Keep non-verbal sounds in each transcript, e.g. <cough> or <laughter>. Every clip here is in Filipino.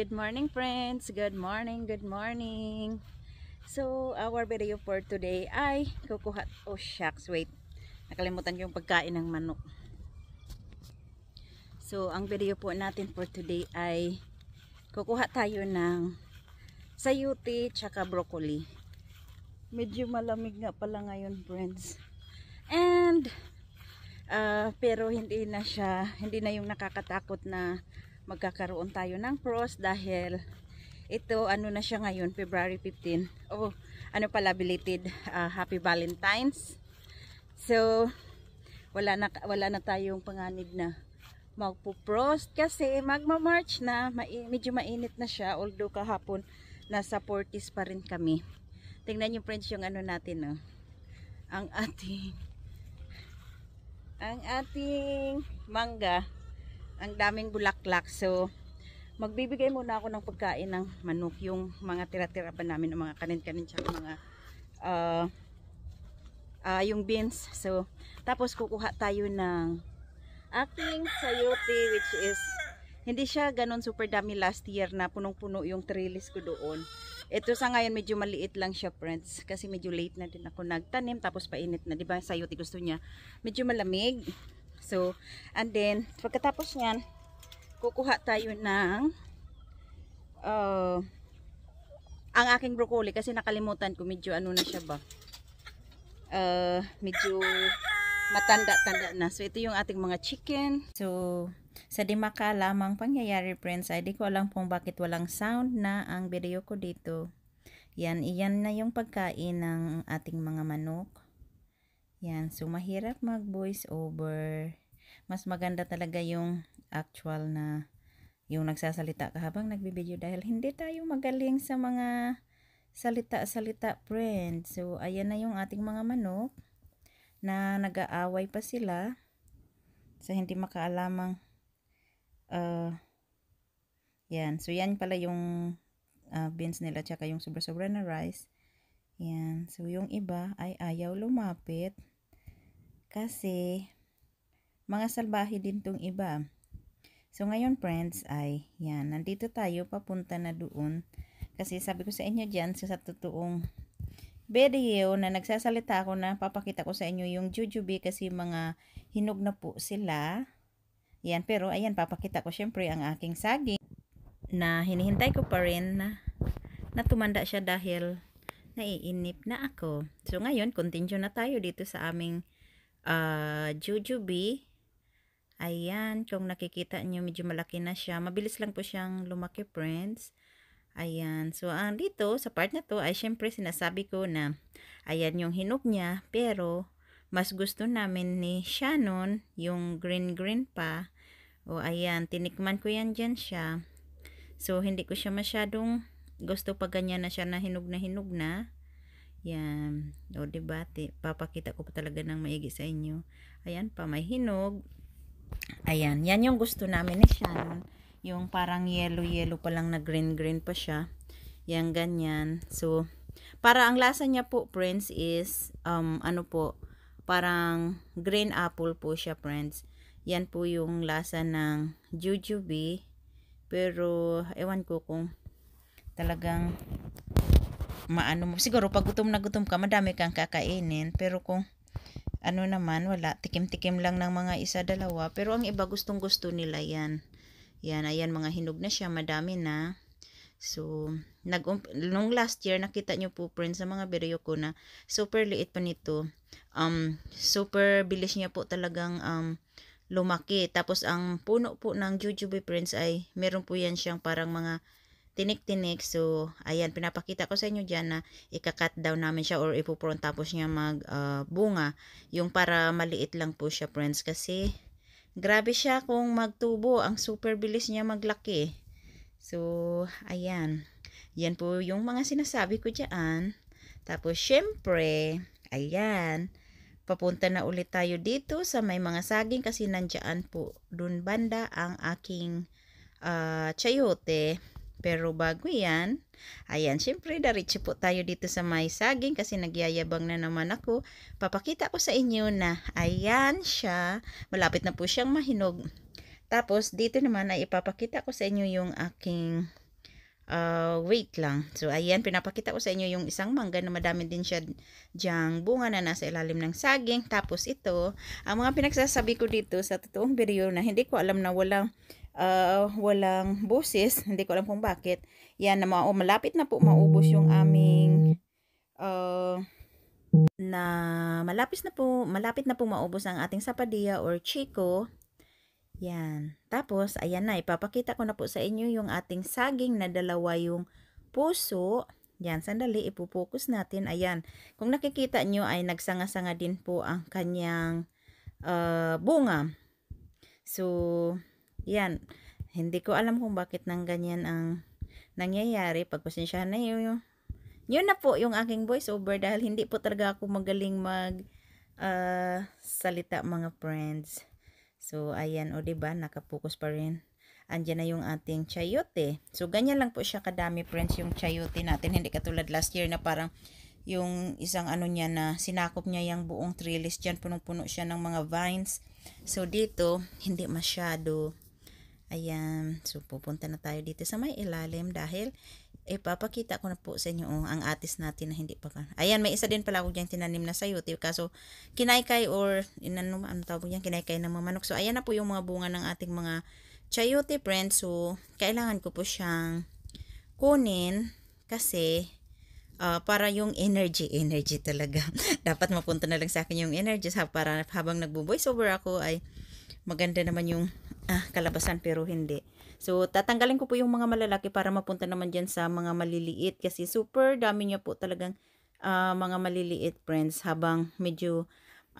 Good morning friends! Good morning! Good morning! So, our video for today ay kukuha... Oh, shucks! Wait! Nakalimutan yung pagkain ng manok. So, ang video po natin for today ay kukuha tayo ng sayuti tsaka broccoli. Medyo malamig nga pala ngayon friends. And, uh, pero hindi na siya, hindi na yung nakakatakot na magkakaroon tayo ng frost dahil ito ano na siya ngayon February 15 oh ano pala belated uh, happy valentines so wala na, wala na tayong panganib na magpo-frost kasi magma-march na medyo mainit na siya although kahapon nasa 40s pa rin kami tingnan niyo friends yung ano natin oh. ang ating ang ating mangga ang daming bulaklak. So, magbibigay muna ako ng pagkain ng manok. Yung mga tira-tira pa namin, ng mga kanin-kanin, tsaka mga uh, uh, yung beans. So, tapos kukuha tayo ng ating sayote which is hindi siya ganun super dami last year na punong-puno yung trellis ko doon. Ito sa ngayon medyo maliit lang siya friends kasi medyo late na din ako nagtanim tapos painit na 'di ba? Sayote gusto niya medyo malamig. So, and then, pagkatapos nyan, kukuha tayo ng uh, ang aking broccoli kasi nakalimutan ko medyo ano na siya ba uh, medyo matanda-tanda na. So, ito yung ating mga chicken. So, sa Dimaka lamang pangyayari friends, ay di ko alam kung bakit walang sound na ang video ko dito. Yan, iyan na yung pagkain ng ating mga manok. Yan, so mahirap mag voice over. Mas maganda talaga yung actual na yung nagsasalita ka habang nagbi-video dahil hindi tayo magaling sa mga salita-salita friend. So ayan na yung ating mga manok na nag-aaway pa sila. So hindi makaalamang uh, yan. So yan pala yung uh, beans nila tsaka yung sobra-sobra na rice. Yan. So yung iba ay ayaw lumapit. Kasi, mga salbahe din tong iba. So, ngayon friends ay, yan, nandito tayo papunta na doon. Kasi sabi ko sa inyo dyan, sa totoong video na nagsasalita ako na papakita ko sa inyo yung jujube kasi mga hinog na po sila. Yan, pero ayan, papakita ko syempre ang aking saging na hinihintay ko pa rin na, na tumanda siya dahil naiinip na ako. So ngayon, continue na tayo dito sa aming uh, ah, jujube. Ayan, kung nakikita nyo, medyo malaki na siya. Mabilis lang po siyang lumaki, friends. Ayan, so ang uh, dito, sa part na to, ay syempre sinasabi ko na, ayan yung hinog niya, pero mas gusto namin ni Shannon, yung green-green pa. O ayan, tinikman ko yan dyan siya. So, hindi ko siya masyadong gusto pag ganyan na siya na hinog na hinog na. Yan. O, diba? Papakita ko pa talaga ng maigi sa inyo. Ayan pa, may hinog. Ayan. Yan yung gusto namin ni Shannon. Yung parang yellow-yellow pa lang na green-green pa siya. Yan, ganyan. So, para ang lasa niya po, friends, is, um, ano po, parang green apple po siya, friends. Yan po yung lasa ng jujube. Pero, ewan ko kung talagang maano mo. Siguro pag gutom na gutom ka, madami kang kakainin. Pero kung ano naman, wala. Tikim-tikim lang ng mga isa-dalawa. Pero ang iba gustong-gusto nila yan. Yan, ayan mga hinog na siya. Madami na. So, nag nung last year, nakita nyo po friends sa mga video ko na super liit pa nito. Um, super bilis niya po talagang um, lumaki. Tapos ang puno po ng jujube friends ay meron po yan siyang parang mga tinik-tinik. So, ayan, pinapakita ko sa inyo dyan na ikakat daw namin siya or ipuprone tapos niya magbunga. Ah, uh, yung para maliit lang po siya, friends. Kasi, grabe siya kung magtubo. Ang super bilis niya maglaki. So, ayan. Yan po yung mga sinasabi ko dyan. Tapos, syempre, ayan, papunta na ulit tayo dito sa may mga saging kasi nandyan po dun banda ang aking uh, chayote. Pero bago yan, ayan, syempre daritso po tayo dito sa may saging kasi nagyayabang na naman ako. Papakita ko sa inyo na ayan siya, malapit na po siyang mahinog. Tapos dito naman ay ipapakita ko sa inyo yung aking uh, wait lang. So ayan, pinapakita ko sa inyo yung isang mangga na madami din siya diyang bunga na nasa ilalim ng saging. Tapos ito, ang mga pinagsasabi ko dito sa totoong video na hindi ko alam na walang uh, walang busis. <laughs> Hindi ko alam kung bakit. Yan, na ma oh, malapit na po maubos yung aming uh, na malapit na po malapit na po maubos ang ating sapadilla or chico. Yan. Tapos, ayan na. Ipapakita ko na po sa inyo yung ating saging na dalawa yung puso. Yan, sandali, ipopokus natin. Ayan, kung nakikita nyo ay nagsanga-sanga din po ang kanyang uh, bunga. So, yan. Hindi ko alam kung bakit nang ganyan ang nangyayari. Pagpasensyahan na yun. Yun na po yung aking voice over dahil hindi po talaga ako magaling mag uh, salita mga friends. So, ayan o ba diba, nakapokus pa rin. Andiyan na yung ating chayote. So, ganyan lang po siya kadami friends yung chayote natin. Hindi katulad last year na parang yung isang ano niya na sinakop niya yung buong trellis dyan punong-puno siya ng mga vines so dito hindi masyado Ayan, so pupunta na tayo dito sa may ilalim dahil ipapakita ko na po sa inyo oh, ang atis natin na hindi pa pa. Ayan, may isa din pala ako dyan tinanim na sayote. Kaso, kinaykay or inano, ano tawag yan, kinaykay ng mga manok. So, ayan na po yung mga bunga ng ating mga chayote friends. So, kailangan ko po siyang kunin kasi uh, para yung energy, energy talaga. <laughs> Dapat mapunta na lang sa akin yung energy sa para habang nagbo-voiceover ako ay maganda naman yung ah, kalabasan pero hindi. So, tatanggalin ko po yung mga malalaki para mapunta naman dyan sa mga maliliit kasi super dami niya po talagang uh, mga maliliit friends habang medyo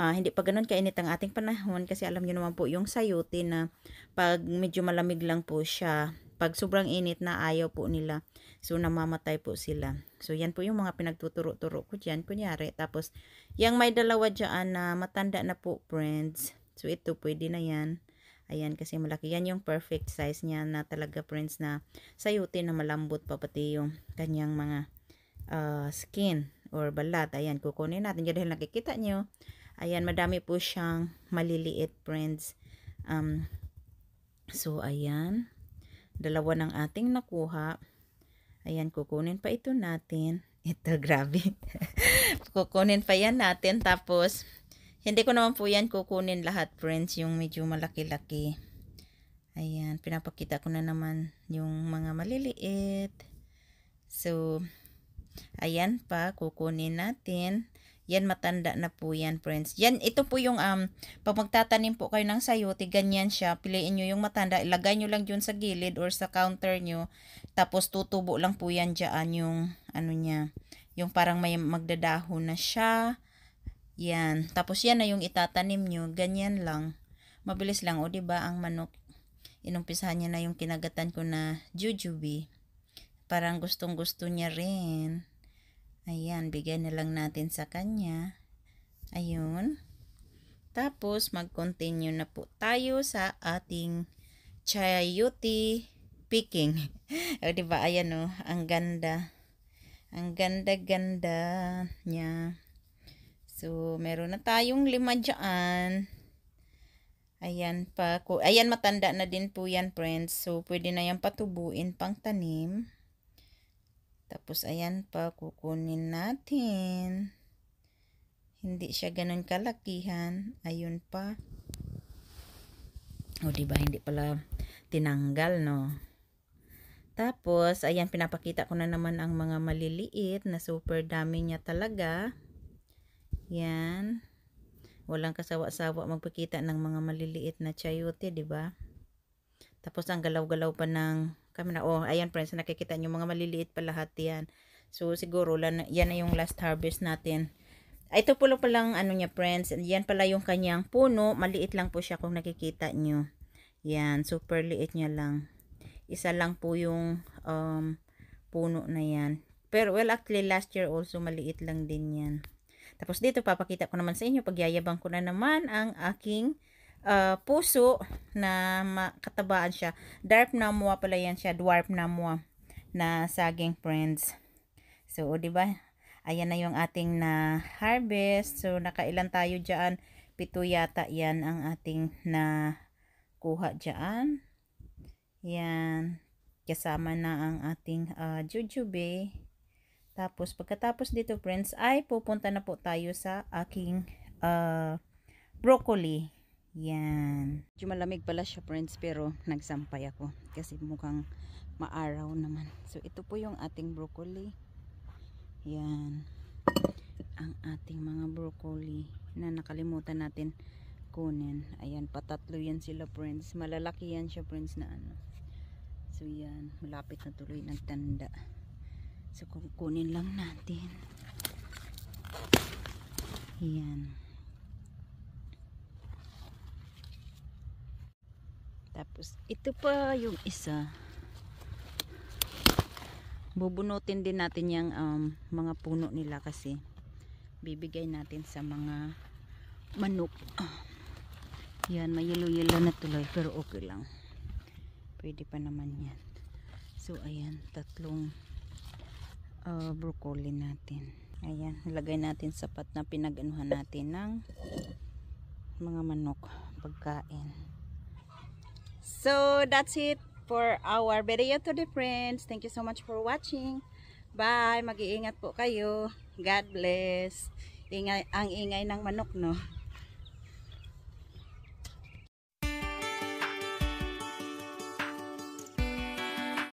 uh, hindi pa ganun kainit ang ating panahon kasi alam niyo naman po yung sayote na pag medyo malamig lang po siya pag sobrang init na ayaw po nila so namamatay po sila so yan po yung mga pinagtuturo-turo ko dyan kunyari tapos yung may dalawa dyan na matanda na po friends so ito pwede na yan Ayan, kasi malaki. Yan yung perfect size niya na talaga friends na sayutin na malambot pa pati yung kanyang mga uh, skin or balat. Ayan, kukunin natin dyan dahil nakikita nyo. Ayan, madami po siyang maliliit friends. Um, so, ayan. Dalawa ng ating nakuha. Ayan, kukunin pa ito natin. Ito, <laughs> grabe. kukunin pa yan natin. Tapos, hindi ko naman po yan kukunin lahat friends, yung medyo malaki-laki. Ayan, pinapakita ko na naman yung mga maliliit. So, ayan pa, kukunin natin. Yan matanda na po yan friends. Yan ito po yung um pag magtatanim po kayo ng sayote, ganyan siya. Piliin niyo yung matanda, ilagay niyo lang yun sa gilid or sa counter niyo. Tapos tutubo lang po yan diyan yung ano niya, yung parang may magdadahon na siya. Yan. Tapos yan na yung itatanim nyo. Ganyan lang. Mabilis lang. O ba diba, ang manok. Inumpisahan niya na yung kinagatan ko na jujube. Parang gustong gusto niya rin. Ayan. Bigay na lang natin sa kanya. Ayun. Tapos mag-continue na po tayo sa ating chayote picking. <laughs> o ba diba? Ayan o. Oh, ang ganda. Ang ganda-ganda niya. So, meron na tayong lima dyan. Ayan pa. Ayan, matanda na din po yan, friends. So, pwede na yan patubuin pang tanim. Tapos, ayan pa. Kukunin natin. Hindi siya ganun kalakihan. Ayun pa. O, oh, diba? Hindi pala tinanggal, no? Tapos, ayan, pinapakita ko na naman ang mga maliliit na super dami niya talaga. Yan. Walang kasawa-sawa magpakita ng mga maliliit na chayote, di ba? Tapos ang galaw-galaw pa ng camera. Oh, ayan friends, nakikita niyo mga maliliit pa lahat yan. So siguro lan, yan na yung last harvest natin. Ah, ito pa lang ano niya friends, yan pala yung kanyang puno. Maliit lang po siya kung nakikita nyo. Yan, super liit niya lang. Isa lang po yung um, puno na yan. Pero well actually last year also maliit lang din yan. Tapos dito papakita ko naman sa inyo, pagyayabang ko na naman ang aking uh, puso na makatabaan siya. Dwarf namwa pala yan siya, dwarf namwa na saging friends. So, o diba? Ayan na yung ating na harvest. So, nakailan tayo dyan? Pito yata yan ang ating na kuha dyan. Yan. Kasama na ang ating uh, jujube. Tapos, pagkatapos dito friends, ay pupunta na po tayo sa aking uh, broccoli. Yan. Medyo malamig pala siya friends, pero nagsampay ako. Kasi mukhang maaraw naman. So, ito po yung ating broccoli. Yan. Ang ating mga broccoli na nakalimutan natin kunin. Ayan, patatlo yan sila friends. Malalaki yan siya friends na ano. So, yan. Malapit na tuloy ng tanda. So, kukunin lang natin. Ayan. Tapos, ito pa yung isa. Bubunutin din natin yung um, mga puno nila kasi bibigay natin sa mga manok. Ah. Yan, may yellow-yellow na tuloy pero okay lang. Pwede pa naman yan. So, ayan, tatlong uh, broccoli natin. Ayan, lagay natin sa sapat na pinag-anuhan natin ng mga manok pagkain. So, that's it for our video today friends. Thank you so much for watching. Bye! Mag-iingat po kayo. God bless. Ingay, ang ingay ng manok, no?